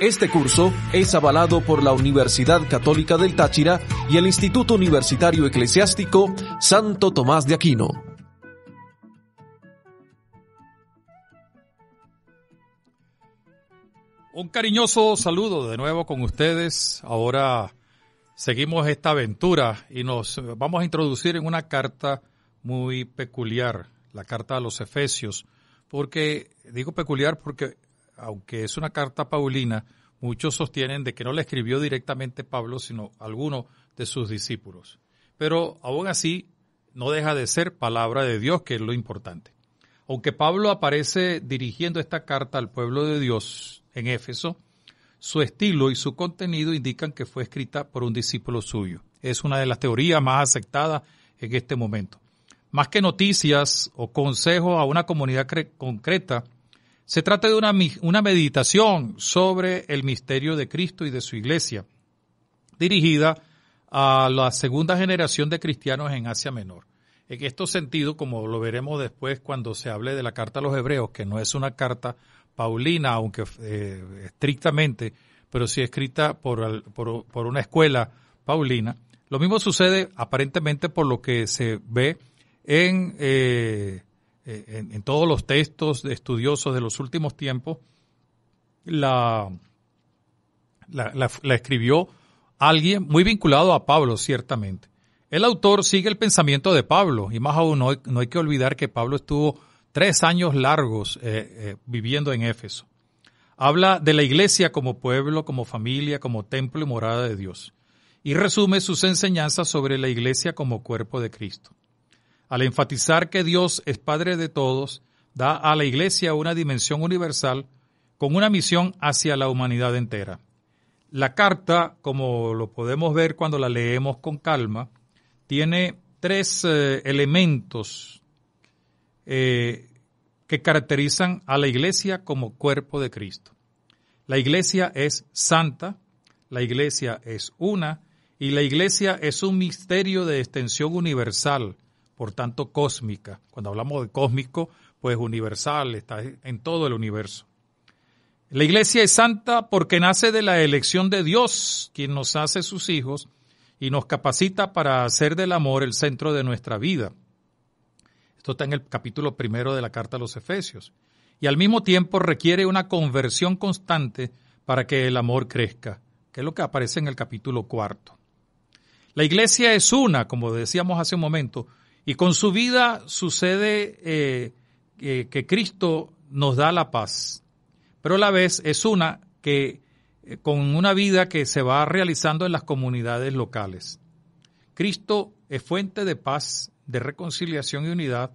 este curso es avalado por la Universidad Católica del Táchira y el Instituto Universitario Eclesiástico Santo Tomás de Aquino. Un cariñoso saludo de nuevo con ustedes. Ahora seguimos esta aventura y nos vamos a introducir en una carta muy peculiar, la carta a los Efesios, porque digo peculiar porque aunque es una carta paulina, muchos sostienen de que no la escribió directamente Pablo, sino alguno de sus discípulos. Pero aún así, no deja de ser palabra de Dios, que es lo importante. Aunque Pablo aparece dirigiendo esta carta al pueblo de Dios en Éfeso, su estilo y su contenido indican que fue escrita por un discípulo suyo. Es una de las teorías más aceptadas en este momento. Más que noticias o consejos a una comunidad concreta, se trata de una, una meditación sobre el misterio de Cristo y de su iglesia, dirigida a la segunda generación de cristianos en Asia Menor. En este sentido, como lo veremos después cuando se hable de la carta a los hebreos, que no es una carta paulina, aunque eh, estrictamente, pero sí escrita por, por, una escuela paulina, lo mismo sucede aparentemente por lo que se ve en eh, eh, en, todos los textos de estudiosos de los últimos tiempos, la, la, escribió alguien muy vinculado a Pablo, ciertamente. El autor sigue el pensamiento de Pablo, y más aún no hay, que olvidar que Pablo estuvo tres años largos eh, eh, viviendo en Éfeso. Habla de la iglesia como pueblo, como familia, como templo y morada de Dios, y resume sus enseñanzas sobre la iglesia como cuerpo de Cristo al enfatizar que Dios es Padre de todos, da a la Iglesia una dimensión universal con una misión hacia la humanidad entera. La carta, como lo podemos ver cuando la leemos con calma, tiene tres eh, elementos eh, que caracterizan a la Iglesia como cuerpo de Cristo. La Iglesia es santa, la Iglesia es una y la Iglesia es un misterio de extensión universal por tanto cósmica. Cuando hablamos de cósmico, pues universal, está en todo el universo. La iglesia es santa porque nace de la elección de Dios, quien nos hace sus hijos y nos capacita para hacer del amor el centro de nuestra vida. Esto está en el capítulo primero de la carta a los Efesios. Y al mismo tiempo requiere una conversión constante para que el amor crezca, que es lo que aparece en el capítulo cuarto. La iglesia es una, como decíamos hace un momento, y con su vida sucede eh, que Cristo nos da la paz, pero a la vez es una que eh, con una vida que se va realizando en las comunidades locales. Cristo es fuente de paz, de reconciliación y unidad,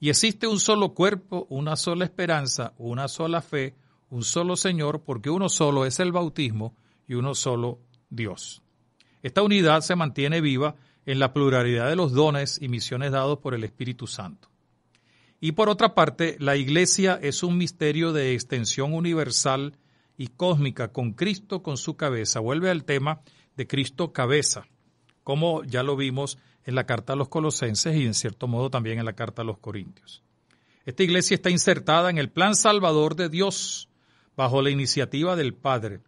y existe un solo cuerpo, una sola esperanza, una sola fe, un solo Señor, porque uno solo es el bautismo y uno solo Dios. Esta unidad se mantiene viva en la pluralidad de los dones y misiones dados por el Espíritu Santo. Y por otra parte, la Iglesia es un misterio de extensión universal y cósmica con Cristo con su cabeza. Vuelve al tema de Cristo cabeza, como ya lo vimos en la carta a los colosenses y en cierto modo también en la carta a los corintios. Esta iglesia está insertada en el plan salvador de Dios bajo la iniciativa del Padre.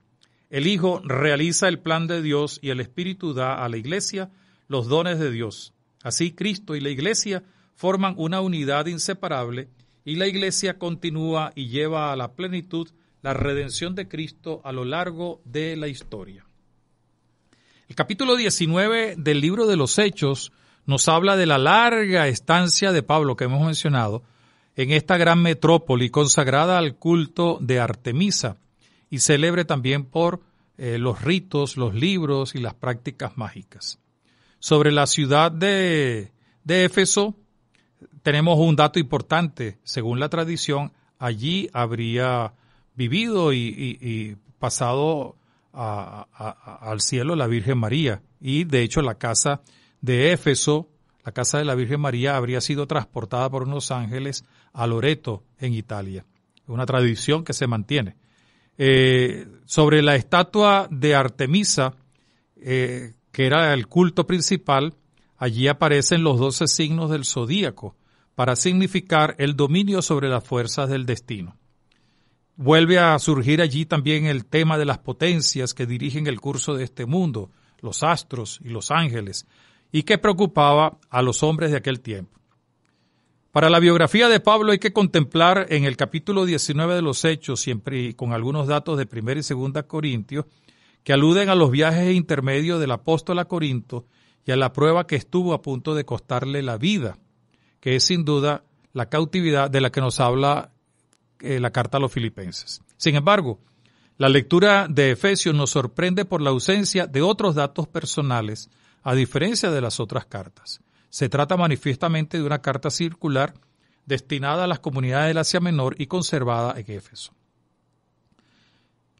El Hijo realiza el plan de Dios y el Espíritu da a la iglesia los dones de Dios. Así Cristo y la Iglesia forman una unidad inseparable y la Iglesia continúa y lleva a la plenitud la redención de Cristo a lo largo de la historia. El capítulo 19 del libro de los Hechos nos habla de la larga estancia de Pablo que hemos mencionado en esta gran metrópoli consagrada al culto de Artemisa y celebre también por eh, los ritos, los libros y las prácticas mágicas sobre la ciudad de, Éfeso, tenemos un dato importante. Según la tradición, allí habría vivido y, pasado al cielo la Virgen María. Y de hecho la casa de Éfeso, la casa de la Virgen María, habría sido transportada por unos ángeles a Loreto, en Italia. Una tradición que se mantiene. Eh, sobre la estatua de Artemisa, eh, que era el culto principal, allí aparecen los doce signos del zodíaco para significar el dominio sobre las fuerzas del destino. Vuelve a surgir allí también el tema de las potencias que dirigen el curso de este mundo, los astros y los ángeles, y que preocupaba a los hombres de aquel tiempo. Para la biografía de Pablo hay que contemplar en el capítulo 19 de los Hechos, siempre con algunos datos de primera y segunda Corintios, que aluden a los viajes intermedios del apóstol a Corinto y a la prueba que estuvo a punto de costarle la vida, que es sin duda la cautividad de la que nos habla eh, la carta a los filipenses. Sin embargo, la lectura de Efesios nos sorprende por la ausencia de otros datos personales, a diferencia de las otras cartas. Se trata manifiestamente de una carta circular destinada a las comunidades del Asia Menor y conservada en Éfeso.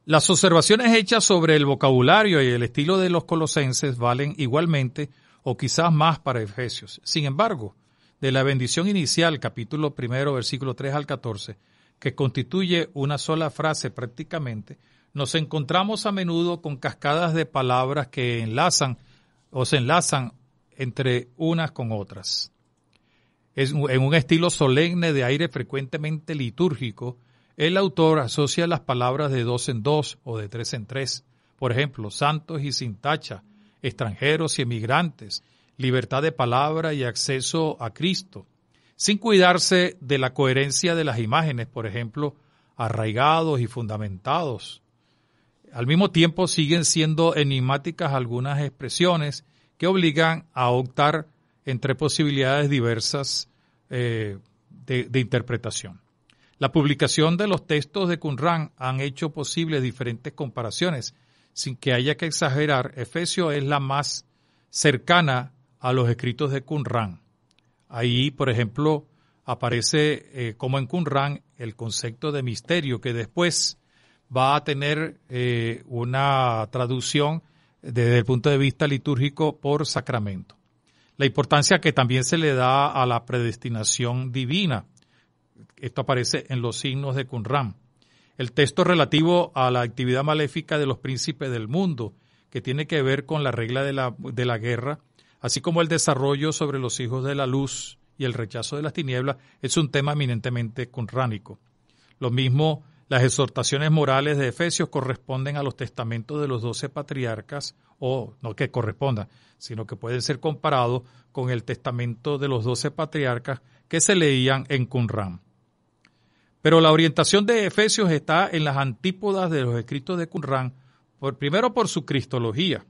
Las observaciones hechas sobre el vocabulario y el estilo de los colosenses valen igualmente o quizás más para Efesios. Sin embargo, de la bendición inicial, capítulo primero, versículo 3 al 14, que constituye una sola frase prácticamente, nos encontramos a menudo con cascadas de palabras que enlazan o se enlazan entre unas con otras. en un estilo solemne de aire frecuentemente litúrgico el autor asocia las palabras de dos en dos o de tres en tres, por ejemplo, santos y sin tacha, extranjeros y emigrantes, libertad de palabra y acceso a Cristo, sin cuidarse de la coherencia de las imágenes, por ejemplo, arraigados y fundamentados. Al mismo tiempo siguen siendo enigmáticas algunas expresiones que obligan a optar entre posibilidades diversas eh, de interpretación. La publicación de los textos de Qumran han hecho posibles diferentes comparaciones. Sin que haya que exagerar, Efesio es la más cercana a los escritos de Qumran. Ahí, por ejemplo, aparece eh, como en Qumran el concepto de misterio que después va a tener eh, una traducción desde el punto de vista litúrgico por sacramento. La importancia que también se le da a la predestinación divina. Esto aparece en los signos de Qumran. El texto relativo a la actividad maléfica de los príncipes del mundo, que tiene que ver con la regla de la, guerra, así como el desarrollo sobre los hijos de la luz y el rechazo de las tinieblas, es un tema eminentemente qunránico. Lo mismo, las exhortaciones morales de Efesios corresponden a los testamentos de los doce patriarcas, o no que correspondan, sino que pueden ser comparados con el testamento de los doce patriarcas que se leían en Qumran. Pero la orientación de Efesios está en las antípodas de los escritos de Qumran, por, primero por su cristología,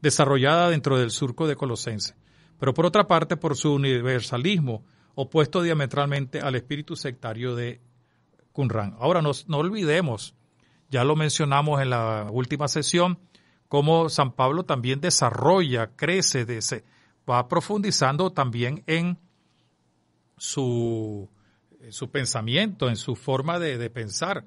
desarrollada dentro del surco de Colosense, pero por otra parte por su universalismo, opuesto diametralmente al espíritu sectario de Qumran. Ahora, no olvidemos, ya lo mencionamos en la última sesión, cómo San Pablo también desarrolla, crece, va profundizando también en su en eh, su pensamiento, en su forma de, pensar.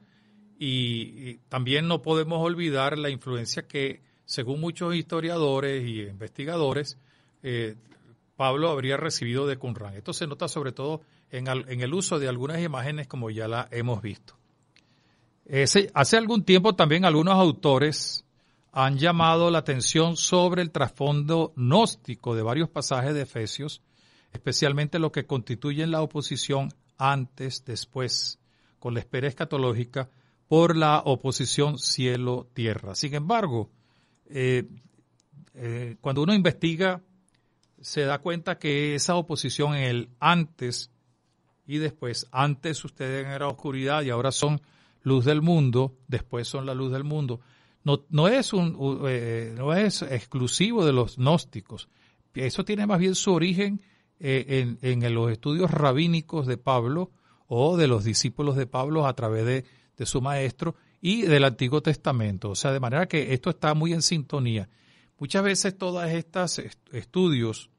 Y, también no podemos olvidar la influencia que, según muchos historiadores y investigadores, eh, Pablo habría recibido de Qumran. Esto se nota sobre todo en, el uso de algunas imágenes como ya la hemos visto. hace algún tiempo también algunos autores han llamado la atención sobre el trasfondo gnóstico de varios pasajes de Efesios, especialmente lo que constituyen la oposición antes, después, con la espera escatológica, por la oposición cielo-tierra. Sin embargo, eh, eh, cuando uno investiga, se da cuenta que esa oposición en el antes y después, antes ustedes eran oscuridad y ahora son luz del mundo, después son la luz del mundo, no, no, es, un, eh, no es exclusivo de los gnósticos. Eso tiene más bien su origen eh, en, los estudios rabínicos de Pablo o de los discípulos de Pablo a través de, de su maestro y del Antiguo Testamento. O sea, de manera que esto está muy en sintonía. Muchas veces todas estas estudios,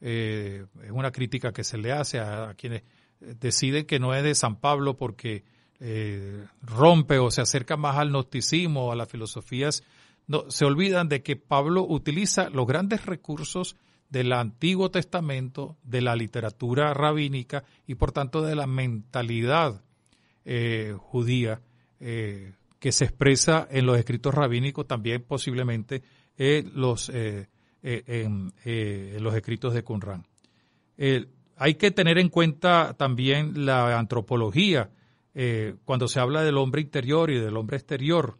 eh, es una crítica que se le hace a, quienes deciden que no es de San Pablo porque eh, rompe o se acerca más al gnosticismo, a las filosofías, no, se olvidan de que Pablo utiliza los grandes recursos del Antiguo Testamento, de la literatura rabínica y por tanto de la mentalidad eh, judía eh, que se expresa en los escritos rabínicos, también posiblemente eh, los, en los escritos de Qumran. hay que tener en cuenta también la antropología cuando se habla del hombre interior y del hombre exterior.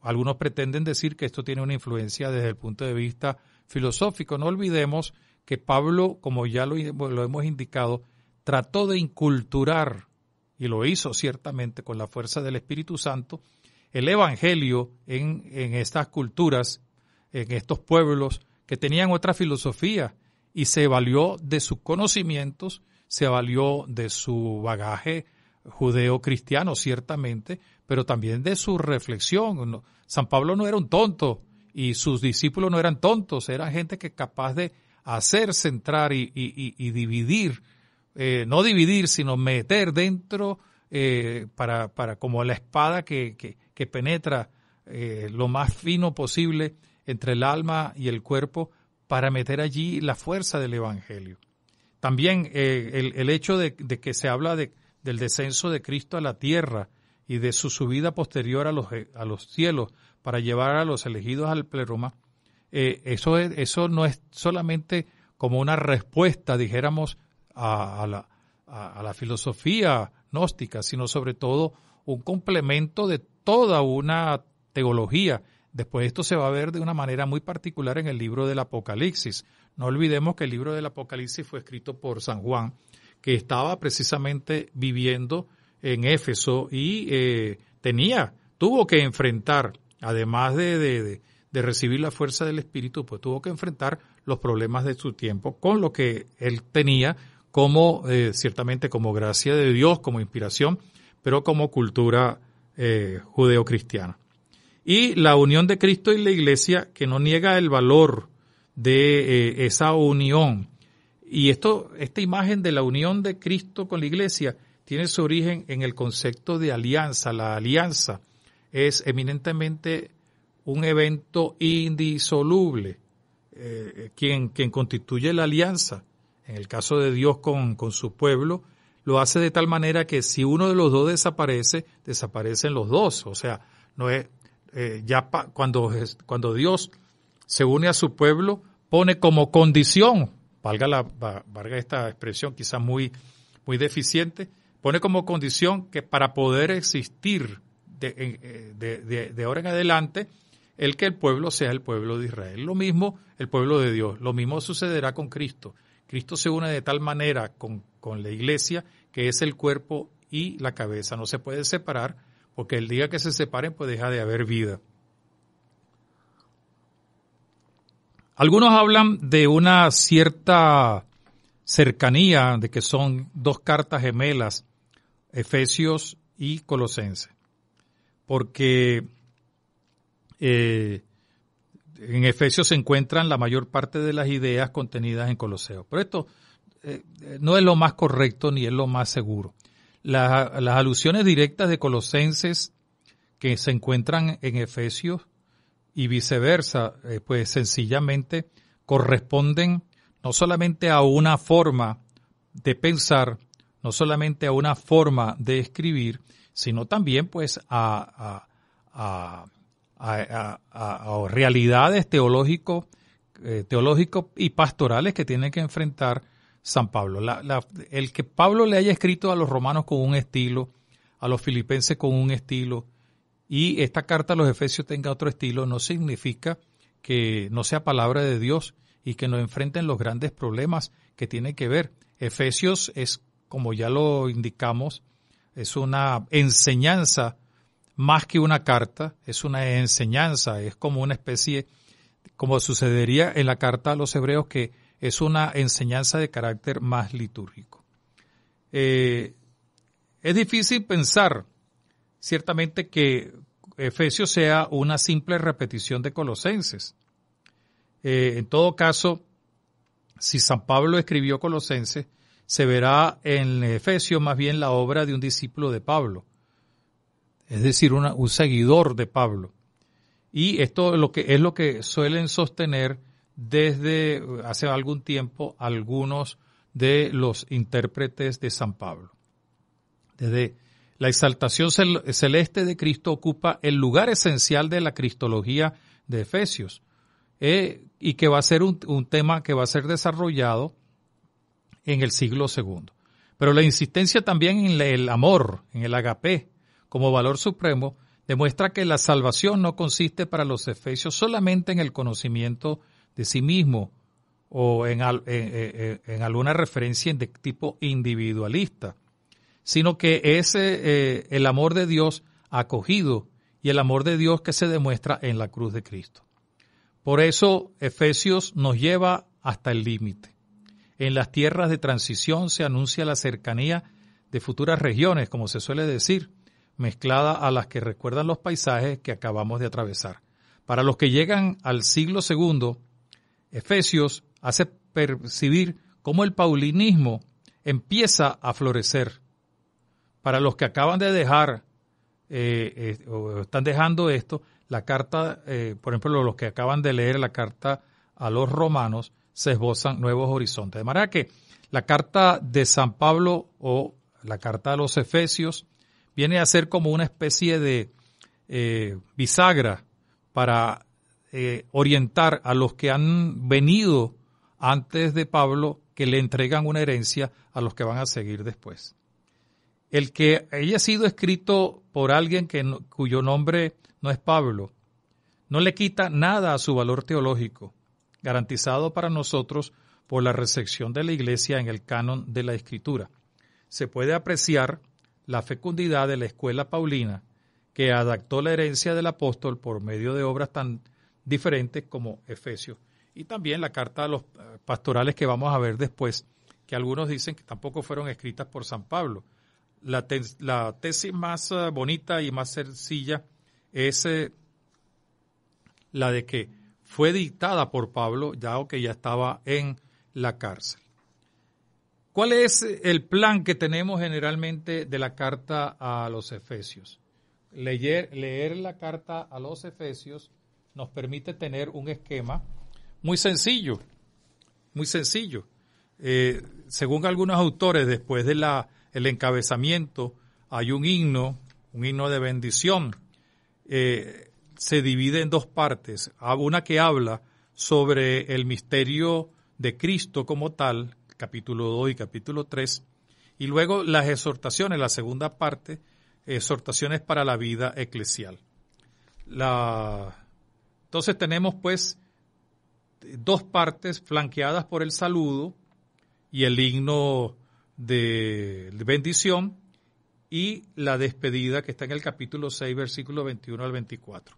Algunos pretenden decir que esto tiene una influencia desde el punto de vista filosófico. No olvidemos que Pablo, como ya lo, hemos indicado, trató de inculturar, y lo hizo ciertamente con la fuerza del Espíritu Santo, el Evangelio en, en estas culturas, en estos pueblos que tenían otra filosofía y se valió de sus conocimientos, se valió de su bagaje judeo-cristiano, ciertamente, pero también de su reflexión. San Pablo no era un tonto, y sus discípulos no eran tontos, eran gente que capaz de hacer centrar y, y dividir, eh, no dividir, sino meter dentro eh, para, como la espada que, penetra eh, lo más fino posible entre el alma y el cuerpo para meter allí la fuerza del Evangelio. También el, hecho de, de, que se habla de, del descenso de Cristo a la tierra y de su subida posterior a los, a los cielos, para llevar a los elegidos al pleroma, eh, eso, es, eso no es solamente como una respuesta, dijéramos, a, la, filosofía gnóstica, sino sobre todo un complemento de toda una teología. Después esto se va a ver de una manera muy particular en el libro del Apocalipsis. No olvidemos que el libro del Apocalipsis fue escrito por San Juan, que estaba precisamente viviendo en Éfeso y eh, tenía, tuvo que enfrentar además de, de, recibir la fuerza del Espíritu, pues tuvo que enfrentar los problemas de su tiempo con lo que él tenía como, eh, ciertamente, como gracia de Dios, como inspiración, pero como cultura eh, judeocristiana. Y la unión de Cristo y la Iglesia, que no niega el valor de eh, esa unión. Y esto, esta imagen de la unión de Cristo con la Iglesia tiene su origen en el concepto de alianza, la alianza es eminentemente un evento indisoluble. Eh, eh, quien, constituye la alianza, en el caso de Dios con, su pueblo, lo hace de tal manera que si uno de los dos desaparece, desaparecen los dos. O sea, no es, eh, ya cuando, cuando Dios se une a su pueblo, pone como condición, valga, la, valga esta expresión quizás muy, muy deficiente, pone como condición que para poder existir eh, de, ahora en adelante el que el pueblo sea el pueblo de Israel. Lo mismo el pueblo de Dios, lo mismo sucederá con Cristo. Cristo se une de tal manera con, con la iglesia que es el cuerpo y la cabeza. No se puede separar porque el día que se separen pues deja de haber vida. Algunos hablan de una cierta cercanía, de que son dos cartas gemelas, Efesios y Colosenses porque eh, en Efesios se encuentran la mayor parte de las ideas contenidas en Coloseo. Pero esto eh, eh, no es lo más correcto ni es lo más seguro. las alusiones directas de Colosenses que se encuentran en Efesios y viceversa, pues sencillamente corresponden no solamente a una forma de pensar, no solamente a una forma de escribir, sino también pues a, realidades eh, teológico, y pastorales que tiene que enfrentar San Pablo. el que Pablo le haya escrito a los romanos con un estilo, a los filipenses con un estilo, y esta carta a los Efesios tenga otro estilo, no significa que no sea palabra de Dios y que no enfrenten los grandes problemas que tiene que ver. Efesios es, como ya lo indicamos, es una enseñanza más que una carta, es una enseñanza, es como una especie, como sucedería en la carta a los hebreos, que es una enseñanza de carácter más litúrgico. Eh, es difícil pensar, ciertamente, que Efesios sea una simple repetición de Colosenses. Eh, en todo caso, si San Pablo escribió Colosenses, se verá en Efesios más bien la obra de un discípulo de Pablo, es decir, un seguidor de Pablo. Y esto es lo que, es lo que suelen sostener desde hace algún tiempo algunos de los intérpretes de San Pablo. Desde la exaltación celeste de Cristo ocupa el lugar esencial de la cristología de Efesios eh, y que va a ser un tema que va a ser desarrollado en el siglo II. Pero la insistencia también en el amor, en el agape, como valor supremo, demuestra que la salvación no consiste para los efesios solamente en el conocimiento de sí mismo o en, alguna referencia de tipo individualista, sino que es eh, eh, el amor de Dios acogido y el amor de Dios que se demuestra en la cruz de Cristo. Por eso Efesios nos lleva hasta el límite. En las tierras de transición se anuncia la cercanía de futuras regiones, como se suele decir, mezclada a las que recuerdan los paisajes que acabamos de atravesar. Para los que llegan al siglo II, Efesios hace percibir cómo el paulinismo empieza a florecer. Para los que acaban de dejar eh, eh, o están dejando esto, la carta, eh, por ejemplo, los que acaban de leer la carta a los romanos, se esbozan nuevos horizontes. De manera que la carta de San Pablo o la carta de los Efesios viene a ser como una especie de eh, bisagra para eh, orientar a los que han venido antes de Pablo, que le entregan una herencia a los que van a seguir después. El que haya sido escrito por alguien cuyo nombre no es Pablo, no le quita nada a su valor teológico garantizado para nosotros por la recepción de la Iglesia en el canon de la Escritura. Se puede apreciar la fecundidad de la escuela paulina, que adaptó la herencia del apóstol por medio de obras tan diferentes como Efesios. Y también la carta a los eh, pastorales que vamos a ver después, que algunos dicen que tampoco fueron escritas por San Pablo. La, tesis más eh, bonita y más sencilla es eh, la de que fue dictada por Pablo, ya que ya estaba en la cárcel. ¿Cuál es el plan que tenemos generalmente de la carta a los Efesios? Leer, leer la carta a los Efesios nos permite tener un esquema muy sencillo, muy sencillo. Eh, según algunos autores, después del el encabezamiento hay un himno, un himno de bendición. Eh, se divide en dos partes. Una que habla sobre el misterio de Cristo como tal, capítulo 2 y capítulo 3, y luego las exhortaciones, la segunda parte, exhortaciones para la vida eclesial. La... Entonces tenemos pues dos partes flanqueadas por el saludo y el himno de bendición y la despedida que está en el capítulo 6, versículo 21 al 24.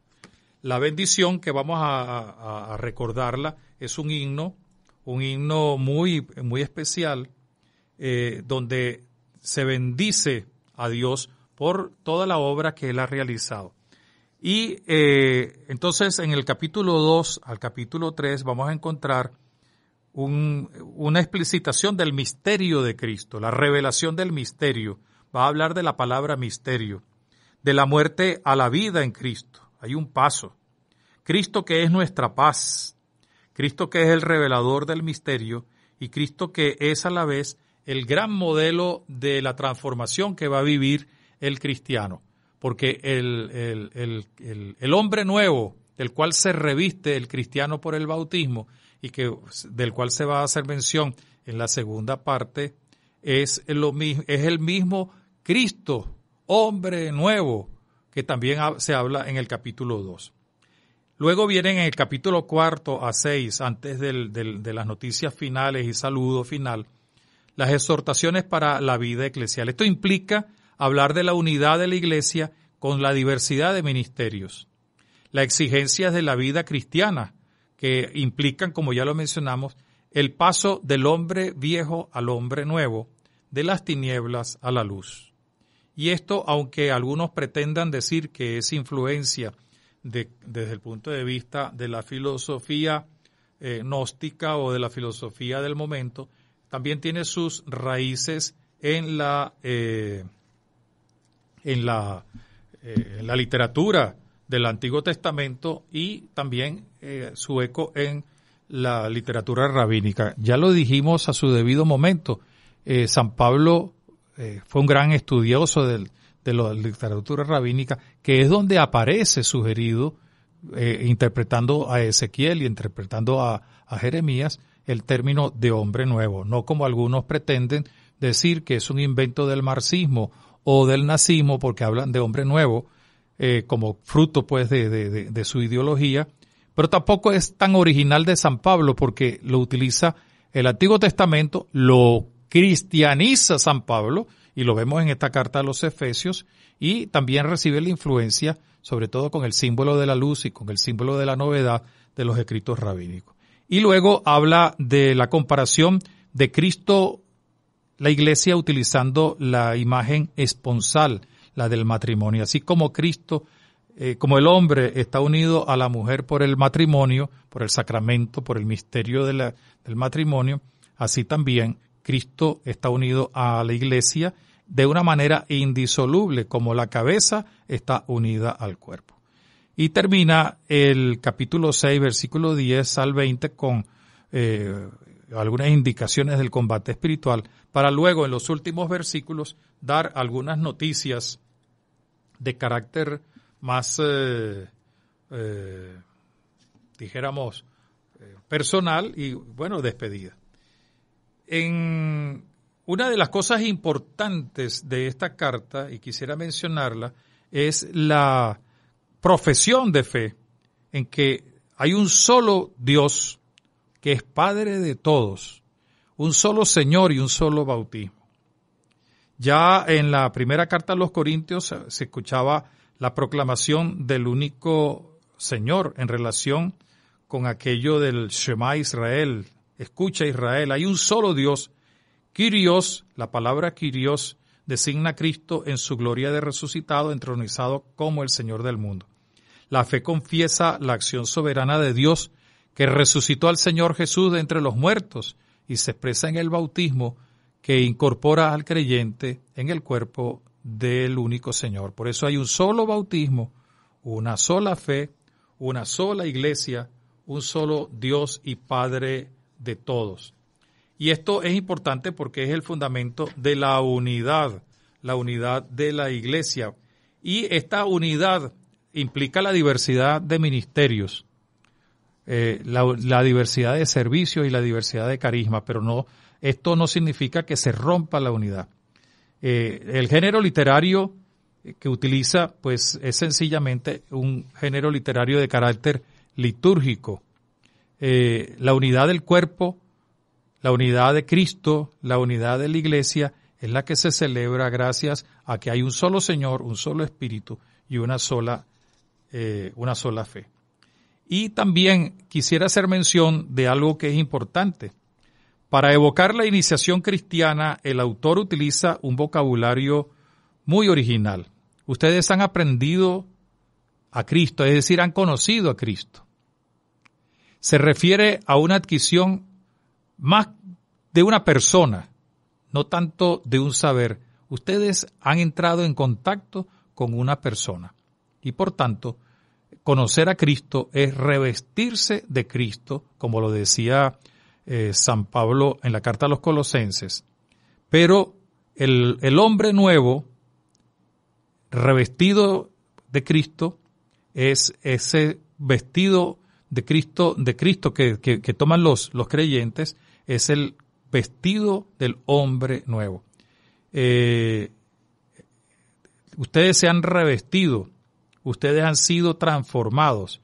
La bendición que vamos a, recordarla es un himno, un himno muy, muy especial, eh, donde se bendice a Dios por toda la obra que Él ha realizado. Y eh, entonces en el capítulo 2 al capítulo 3 vamos a encontrar una explicitación del misterio de Cristo, la revelación del misterio. Va a hablar de la palabra misterio, de la muerte a la vida en Cristo, hay un paso. Cristo que es nuestra paz, Cristo que es el revelador del misterio y Cristo que es a la vez el gran modelo de la transformación que va a vivir el cristiano. Porque el, el, hombre nuevo, del cual se reviste el cristiano por el bautismo y que, del cual se va a hacer mención en la segunda parte, es, lo, es el mismo Cristo, hombre nuevo, que también se habla en el capítulo 2. Luego vienen en el capítulo 4 a 6, antes de las noticias finales y saludo final, las exhortaciones para la vida eclesial. Esto implica hablar de la unidad de la iglesia con la diversidad de ministerios, las exigencias de la vida cristiana, que implican, como ya lo mencionamos, el paso del hombre viejo al hombre nuevo, de las tinieblas a la luz. Y esto, aunque algunos pretendan decir que es influencia desde el punto de vista de la filosofía eh, gnóstica o de la filosofía del momento, también tiene sus raíces en la, eh, en la, eh, en la literatura del Antiguo Testamento y también su eco en la literatura rabínica. Ya lo dijimos a su debido momento. San Pablo eh, fue un gran estudioso de la literatura rabínica, que es donde aparece sugerido, eh, interpretando a Ezequiel y interpretando a, Jeremías, el término de hombre nuevo, no como algunos pretenden decir que es un invento del marxismo o del nazismo, porque hablan de hombre nuevo, eh, como fruto pues de, de, su ideología, pero tampoco es tan original de San Pablo porque lo utiliza el Antiguo Testamento, lo cristianiza San Pablo, y lo vemos en esta carta a los Efesios, y también recibe la influencia, sobre todo con el símbolo de la luz y con el símbolo de la novedad de los escritos rabínicos. Y luego habla de la comparación de Cristo, la iglesia utilizando la imagen esponsal, la del matrimonio, así como Cristo eh, como el hombre está unido a la mujer por el matrimonio, por el sacramento, por el misterio de la, del matrimonio, así también Cristo está unido a la iglesia de una manera indisoluble, como la cabeza está unida al cuerpo. Y termina el capítulo 6, versículo 10 al 20 con eh, algunas indicaciones del combate espiritual, para luego en los últimos versículos dar algunas noticias de carácter más, eh, eh, dijéramos, personal y, bueno, despedida. En una de las cosas importantes de esta carta, y quisiera mencionarla, es la profesión de fe, en que hay un solo Dios que es Padre de todos, un solo Señor y un solo bautismo. Ya en la primera carta a los Corintios se escuchaba la proclamación del único Señor en relación con aquello del Shema Israel, Escucha Israel, hay un solo Dios. Kyrios, la palabra Kyrios designa a Cristo en su gloria de resucitado, entronizado como el Señor del mundo. La fe confiesa la acción soberana de Dios que resucitó al Señor Jesús de entre los muertos y se expresa en el bautismo que incorpora al creyente en el cuerpo del único Señor. Por eso hay un solo bautismo, una sola fe, una sola iglesia, un solo Dios y Padre de todos. Y esto es importante porque es el fundamento de la unidad, la unidad de la iglesia. Y esta unidad implica la diversidad de ministerios, eh, la, diversidad de servicios y la diversidad de carisma, pero no, esto no significa que se rompa la unidad. Eh, el género literario que utiliza, pues es sencillamente un género literario de carácter litúrgico, eh, la unidad del cuerpo, la unidad de Cristo, la unidad de la iglesia, es la que se celebra gracias a que hay un solo Señor, un solo Espíritu y una sola, eh, una sola fe. Y también quisiera hacer mención de algo que es importante. Para evocar la iniciación cristiana, el autor utiliza un vocabulario muy original. Ustedes han aprendido a Cristo, es decir, han conocido a Cristo se refiere a una adquisición más de una persona, no tanto de un saber. Ustedes han entrado en contacto con una persona y por tanto conocer a Cristo es revestirse de Cristo, como lo decía eh, San Pablo en la carta a los colosenses. Pero el, el hombre nuevo, revestido de Cristo, es ese vestido de Cristo, de Cristo que, toman los, los creyentes es el vestido del hombre nuevo. Eh, ustedes se han revestido, ustedes han sido transformados.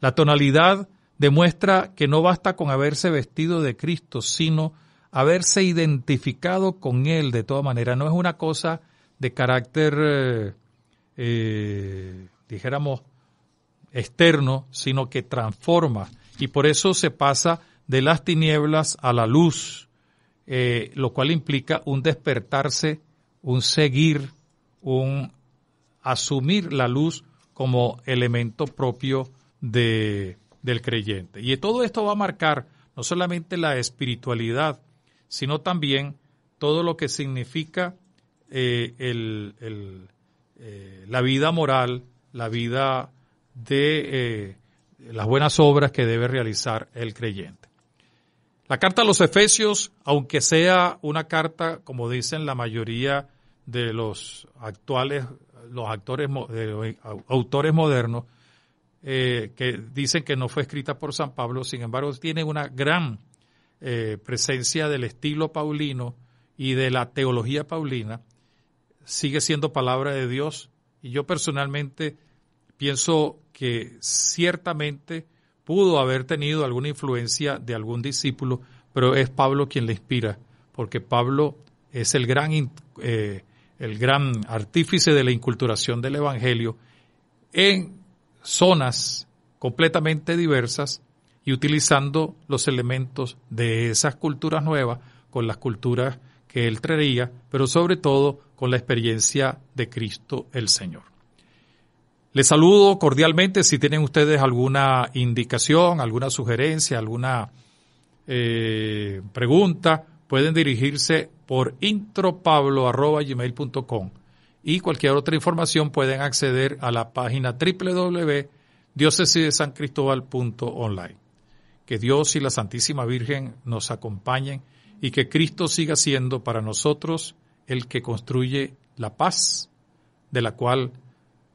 La tonalidad demuestra que no basta con haberse vestido de Cristo, sino haberse identificado con Él de toda manera. No es una cosa de carácter, eh, eh, dijéramos, externo, sino que transforma. Y por eso se pasa de las tinieblas a la luz, eh, lo cual implica un despertarse, un seguir, un asumir la luz como elemento propio de, del creyente. Y todo esto va a marcar no solamente la espiritualidad, sino también todo lo que significa eh, eh, la vida moral, la vida de eh, las buenas obras que debe realizar el creyente. La carta a los Efesios, aunque sea una carta, como dicen la mayoría de los actuales, los actores, autores modernos, eh, que dicen que no fue escrita por San Pablo, sin embargo, tiene una gran eh, presencia del estilo paulino y de la teología paulina, sigue siendo palabra de Dios. Y yo personalmente pienso que ciertamente pudo haber tenido alguna influencia de algún discípulo, pero es Pablo quien le inspira, porque Pablo es el gran, eh, el gran artífice de la inculturación del Evangelio en zonas completamente diversas y utilizando los elementos de esas culturas nuevas con las culturas que él traía, pero sobre todo con la experiencia de Cristo el Señor. Les saludo cordialmente. Si tienen ustedes alguna indicación, alguna sugerencia, alguna eh, pregunta, pueden dirigirse por intropablo.gmail.com y cualquier otra información pueden acceder a la página online Que Dios y la Santísima Virgen nos acompañen y que Cristo siga siendo para nosotros el que construye la paz de la cual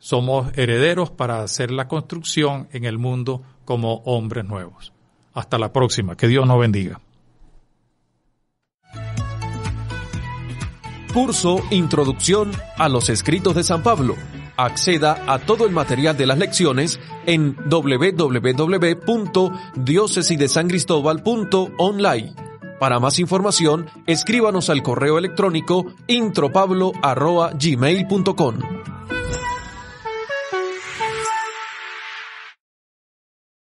somos herederos para hacer la construcción en el mundo como hombres nuevos. Hasta la próxima. Que Dios nos bendiga. Curso Introducción a los Escritos de San Pablo. Acceda a todo el material de las lecciones en www.diocesidesangristobal.online. Para más información, escríbanos al correo electrónico intropablo.gmail.com.